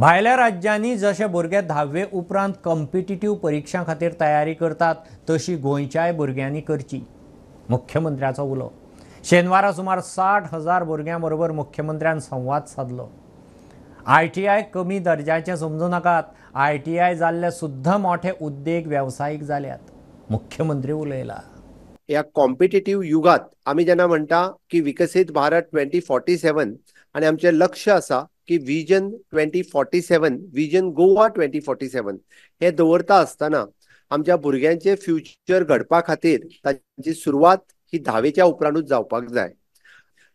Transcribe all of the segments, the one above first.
भायल्या राज्यांनी जशे भुरगे धावे उपरांत कॉम्पिटिटीव परीक्षां खातीर तयारी करतात तशी गोंयच्याय भुरग्यांनी करची मुख्यमंत्र्याचो उलो शेनवारा सुमार साठ हजार भुरग्यां बरोबर मुख्यमंत्र्यान संवाद सादलो आय टी आय कमी दर्जाचें समजू नाकात आय टी आय जाल्ले सुद्दां मोठे उद्देग वेवसायीक जाल्यात मुख्यमंत्री उलयला या कॉम्पिटेटिव्ह युगात आम्ही जेन्ना म्हणता की विकसित भारत ट्वेंटी फॉर्टी सेवन आनी आमचें लक्ष असा की vision twenty forty seven vision Goa twenty forty seven हे दवरता असताना आमच्या भुरग्यांचे फ्युचर घडपा खातीर तांची सुरवात ही धावेच्या उपरांतूच जावपाक जाय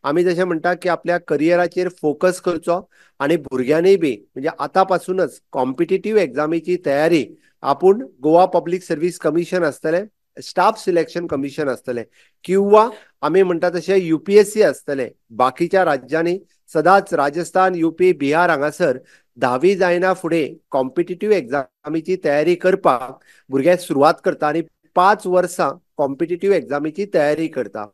आम्ही जशें म्हणटा की आपल्या करियराचेर फोकस करचो आणि भुरग्यांनी बी म्हणजे आतापासूनच पासूनच कॉम्पिटेटिव्ह एग्जामीची तयारी आपण गोवा पब्लीक सर्व्हिस कमिशन आसतलें स्टाफ सिलेक्शन कमिशन असतले किंवा आम्ही म्हणटा तसे युपीएससी असतले बाकीच्या राज्यांनी सदांच राजस्थान युपी बिहार हांगासर धावी जायना फुडें कॉम्पिटिटीव एग्जामीची तयारी करपाक भुरगे सुरवात करता आनी पांच वर्सां कॉम्पिटिटीव एग्जामीची तयारी करता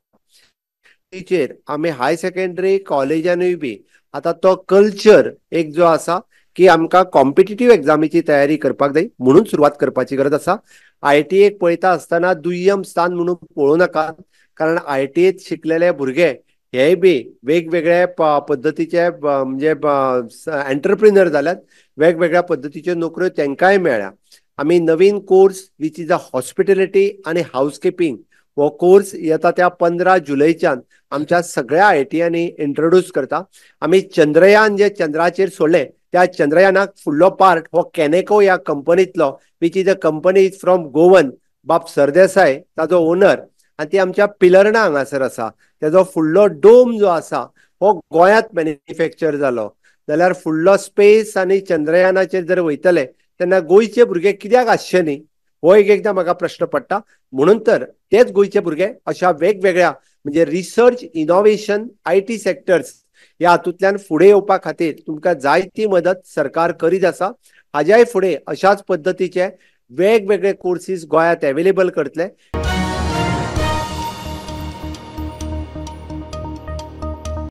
आमी हाय सेकेंडरी कॉलेजानूय बी आतां तो कल्चर एक जो आसा की आमकां कॉम्पिटेटिव्ह एग्जामीची तयारी करपाक जाय म्हणून सुरवात करपाची गरज आसा आय टी e एक पळयता आसतना दुय्यम स्थान म्हणून पळोवं नाका कारण आय टी एत शिकलेले भुरगे हे बी वेगवेगळे पद्दतीचे म्हणजे एंटरप्रिनर जाल्यात वेगवेगळ्या पद्दतीच्यो नोकऱ्यो तेंकाय मेळ्या आमी नवीन course which is a hospitality आणि हाऊस किपींग हो कोर्स येता त्या पंधरा जुलयच्यान आमच्या सगळ्या e आयटीयांनी इंट्रोड्यूस करता आमी चंद्रयान जे चंद्राचेर सोडले त्या चंद्रयानाक फुडलो पार्ट हो कॅनेको ह्या कंपनीतलो which is a company is from Goan Bab Sardesai ताजो ओनर आणि ती आमच्या पिलर्णा हांगासर असा त्याचा फुडलो डोम जो असा हो गोयात मॅन्युफॅक्चर जालो जाल्यार फुडलो स्पेस आणि चंद्रयानाचेर जर वयतले तेन्ना गोंयचे भुरगे किद्याक आसचे न्ही हो एक एकदा म्हाका प्रश्न पडटा म्हणून तर तेच गोयचे भुरगे अशा वेगवेगळ्या म्हणजे research innovation I T sectors या हातूंतल्यान फुडें येवपा खातीर तुमकां जायती मदत सरकार करीत आसा हाज्याय फुडें अशाच पद्दतीचे वेगवेगळे कोर्सीस गोंयांत अवेलेबल करतले